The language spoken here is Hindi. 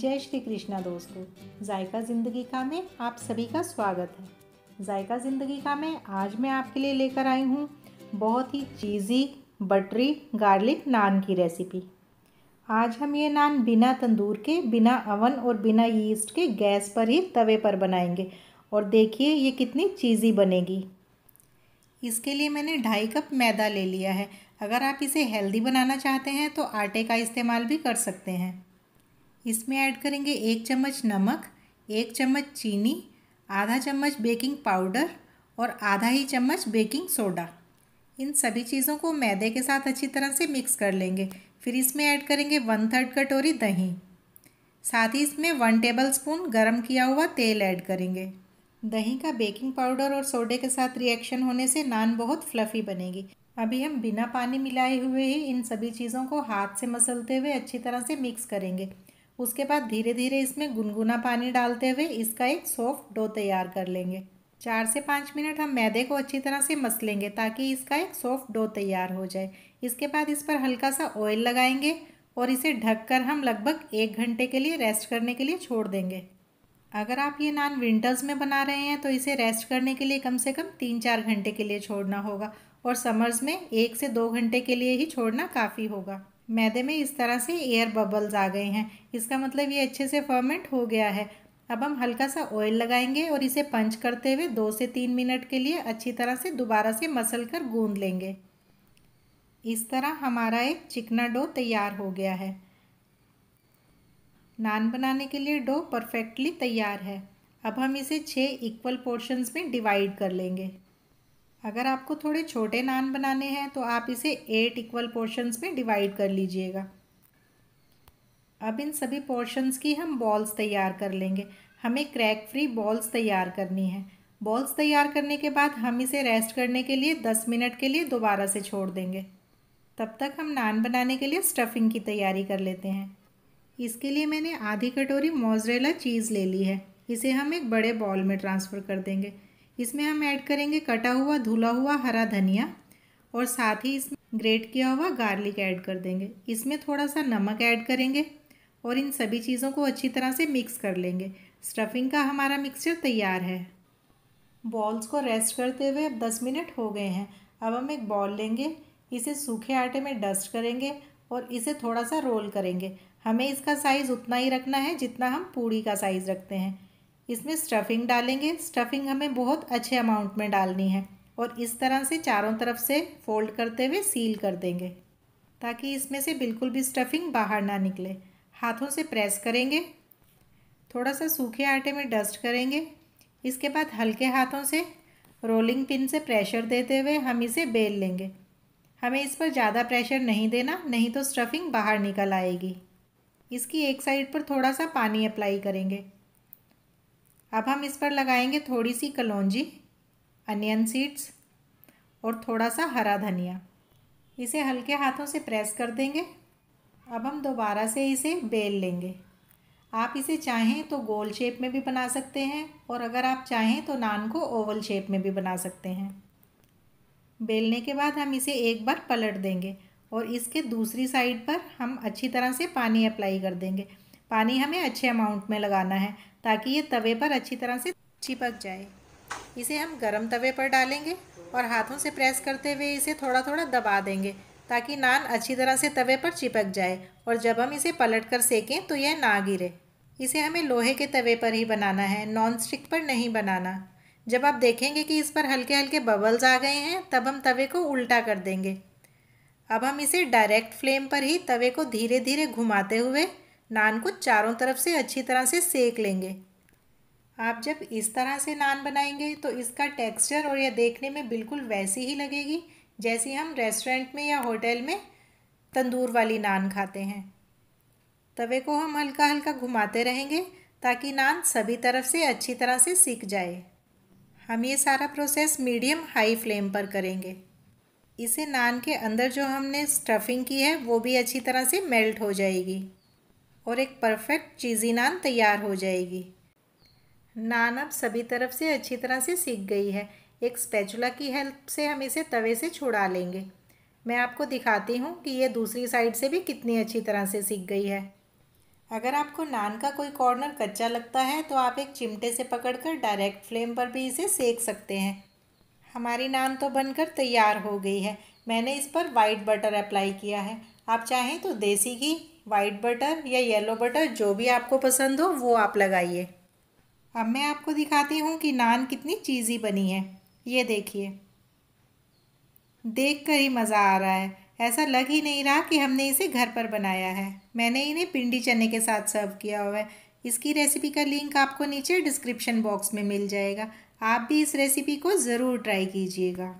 जय श्री कृष्णा दोस्तों जायका ज़िंदगी का में आप सभी का स्वागत है जायका ज़िंदगी का में आज मैं आपके लिए लेकर आई हूँ बहुत ही चीज़ी बटरी गार्लिक नान की रेसिपी आज हम ये नान बिना तंदूर के बिना अवन और बिना यीस्ट के गैस पर ही तवे पर बनाएंगे और देखिए ये कितनी चीज़ी बनेगी इसके लिए मैंने ढाई कप मैदा ले लिया है अगर आप इसे हेल्दी बनाना चाहते हैं तो आटे का इस्तेमाल भी कर सकते हैं इसमें ऐड करेंगे एक चम्मच नमक एक चम्मच चीनी आधा चम्मच बेकिंग पाउडर और आधा ही चम्मच बेकिंग सोडा इन सभी चीज़ों को मैदे के साथ अच्छी तरह से मिक्स कर लेंगे फिर इसमें ऐड करेंगे वन थर्ड कटोरी दही साथ ही इसमें वन टेबल स्पून गर्म किया हुआ तेल ऐड करेंगे दही का बेकिंग पाउडर और सोडे के साथ रिएक्शन होने से नान बहुत फ्लफ़ी बनेगी अभी हम बिना पानी मिलाए हुए ही इन सभी चीज़ों को हाथ से मसलते हुए अच्छी तरह से मिक्स करेंगे उसके बाद धीरे धीरे इसमें गुनगुना पानी डालते हुए इसका एक सॉफ्ट डो तैयार कर लेंगे चार से पाँच मिनट हम मैदे को अच्छी तरह से मस लेंगे ताकि इसका एक सॉफ्ट डो तैयार हो जाए इसके बाद इस पर हल्का सा ऑयल लगाएंगे और इसे ढककर हम लगभग एक घंटे के लिए रेस्ट करने के लिए छोड़ देंगे अगर आप ये नान विंटर्स में बना रहे हैं तो इसे रेस्ट करने के लिए कम से कम तीन चार घंटे के लिए छोड़ना होगा और समर्स में एक से दो घंटे के लिए ही छोड़ना काफ़ी होगा मैदे में इस तरह से एयर बबल्स आ गए हैं इसका मतलब ये अच्छे से फर्मेंट हो गया है अब हम हल्का सा ऑयल लगाएंगे और इसे पंच करते हुए दो से तीन मिनट के लिए अच्छी तरह से दोबारा से मसल कर गूँध लेंगे इस तरह हमारा एक चिकना डो तैयार हो गया है नान बनाने के लिए डो परफेक्टली तैयार है अब हम इसे छः इक्वल पोर्शंस में डिवाइड कर लेंगे अगर आपको थोड़े छोटे नान बनाने हैं तो आप इसे एट इक्वल पोर्शंस में डिवाइड कर लीजिएगा अब इन सभी पोर्शंस की हम बॉल्स तैयार कर लेंगे हमें क्रैक फ्री बॉल्स तैयार करनी है बॉल्स तैयार करने के बाद हम इसे रेस्ट करने के लिए दस मिनट के लिए दोबारा से छोड़ देंगे तब तक हम नान बनाने के लिए स्टफिंग की तैयारी कर लेते हैं इसके लिए मैंने आधी कटोरी मोजरेला चीज़ ले ली है इसे हम एक बड़े बॉल में ट्रांसफ़र कर देंगे इसमें हम ऐड करेंगे कटा हुआ धुला हुआ हरा धनिया और साथ ही इसमें ग्रेट किया हुआ गार्लिक ऐड कर देंगे इसमें थोड़ा सा नमक ऐड करेंगे और इन सभी चीज़ों को अच्छी तरह से मिक्स कर लेंगे स्टफिंग का हमारा मिक्सचर तैयार है बॉल्स को रेस्ट करते हुए अब दस मिनट हो गए हैं अब हम एक बॉल लेंगे इसे सूखे आटे में डस्ट करेंगे और इसे थोड़ा सा रोल करेंगे हमें इसका साइज़ उतना ही रखना है जितना हम पूड़ी का साइज़ रखते हैं इसमें स्टफिंग डालेंगे स्टफिंग हमें बहुत अच्छे अमाउंट में डालनी है और इस तरह से चारों तरफ से फोल्ड करते हुए सील कर देंगे ताकि इसमें से बिल्कुल भी स्टफिंग बाहर ना निकले हाथों से प्रेस करेंगे थोड़ा सा सूखे आटे में डस्ट करेंगे इसके बाद हल्के हाथों से रोलिंग पिन से प्रेशर देते हुए हम इसे बेल लेंगे हमें इस पर ज़्यादा प्रेशर नहीं देना नहीं तो स्टफिंग बाहर निकल आएगी इसकी एक साइड पर थोड़ा सा पानी अप्लाई करेंगे अब हम इस पर लगाएंगे थोड़ी सी कलौजी अनियन सीड्स और थोड़ा सा हरा धनिया इसे हल्के हाथों से प्रेस कर देंगे अब हम दोबारा से इसे बेल लेंगे आप इसे चाहें तो गोल शेप में भी बना सकते हैं और अगर आप चाहें तो नान को ओवल शेप में भी बना सकते हैं बेलने के बाद हम इसे एक बार पलट देंगे और इसके दूसरी साइड पर हम अच्छी तरह से पानी अप्लाई कर देंगे पानी हमें अच्छे अमाउंट में लगाना है ताकि ये तवे पर अच्छी तरह से चिपक जाए इसे हम गरम तवे पर डालेंगे और हाथों से प्रेस करते हुए इसे थोड़ा थोड़ा दबा देंगे ताकि नान अच्छी तरह से तवे पर चिपक जाए और जब हम इसे पलट कर सेकें तो यह ना गिरे इसे हमें लोहे के तवे पर ही बनाना है नॉन स्टिक पर नहीं बनाना जब आप देखेंगे कि इस पर हल्के हल्के बबल्स आ गए हैं तब हम तवे को उल्टा कर देंगे अब हम इसे डायरेक्ट फ्लेम पर ही तवे को धीरे धीरे घुमाते हुए नान को चारों तरफ से अच्छी तरह से सेक लेंगे आप जब इस तरह से नान बनाएंगे तो इसका टेक्सचर और यह देखने में बिल्कुल वैसी ही लगेगी जैसी हम रेस्टोरेंट में या होटल में तंदूर वाली नान खाते हैं तवे को हम हल्का हल्का घुमाते रहेंगे ताकि नान सभी तरफ से अच्छी तरह से सीख जाए हम ये सारा प्रोसेस मीडियम हाई फ्लेम पर करेंगे इसे नान के अंदर जो हमने स्टफिंग की है वो भी अच्छी तरह से मेल्ट हो जाएगी और एक परफेक्ट चीज़ी नान तैयार हो जाएगी नान अब सभी तरफ से अच्छी तरह से सीख गई है एक स्पैचुला की हेल्प से हम इसे तवे से छुड़ा लेंगे मैं आपको दिखाती हूँ कि ये दूसरी साइड से भी कितनी अच्छी तरह से सीख गई है अगर आपको नान का कोई कॉर्नर कच्चा लगता है तो आप एक चिमटे से पकड़कर डायरेक्ट फ्लेम पर भी इसे सेक सकते हैं हमारी नान तो बनकर तैयार हो गई है मैंने इस पर वाइट बटर अप्लाई किया है आप चाहें तो देसी घी वाइट बटर या येलो बटर जो भी आपको पसंद हो वो आप लगाइए अब मैं आपको दिखाती हूँ कि नान कितनी चीज़ी बनी है ये देखिए देख कर ही मज़ा आ रहा है ऐसा लग ही नहीं रहा कि हमने इसे घर पर बनाया है मैंने इन्हें पिंडी चने के साथ सर्व किया हुआ है इसकी रेसिपी का लिंक आपको नीचे डिस्क्रिप्शन बॉक्स में मिल जाएगा आप भी इस रेसिपी को ज़रूर ट्राई कीजिएगा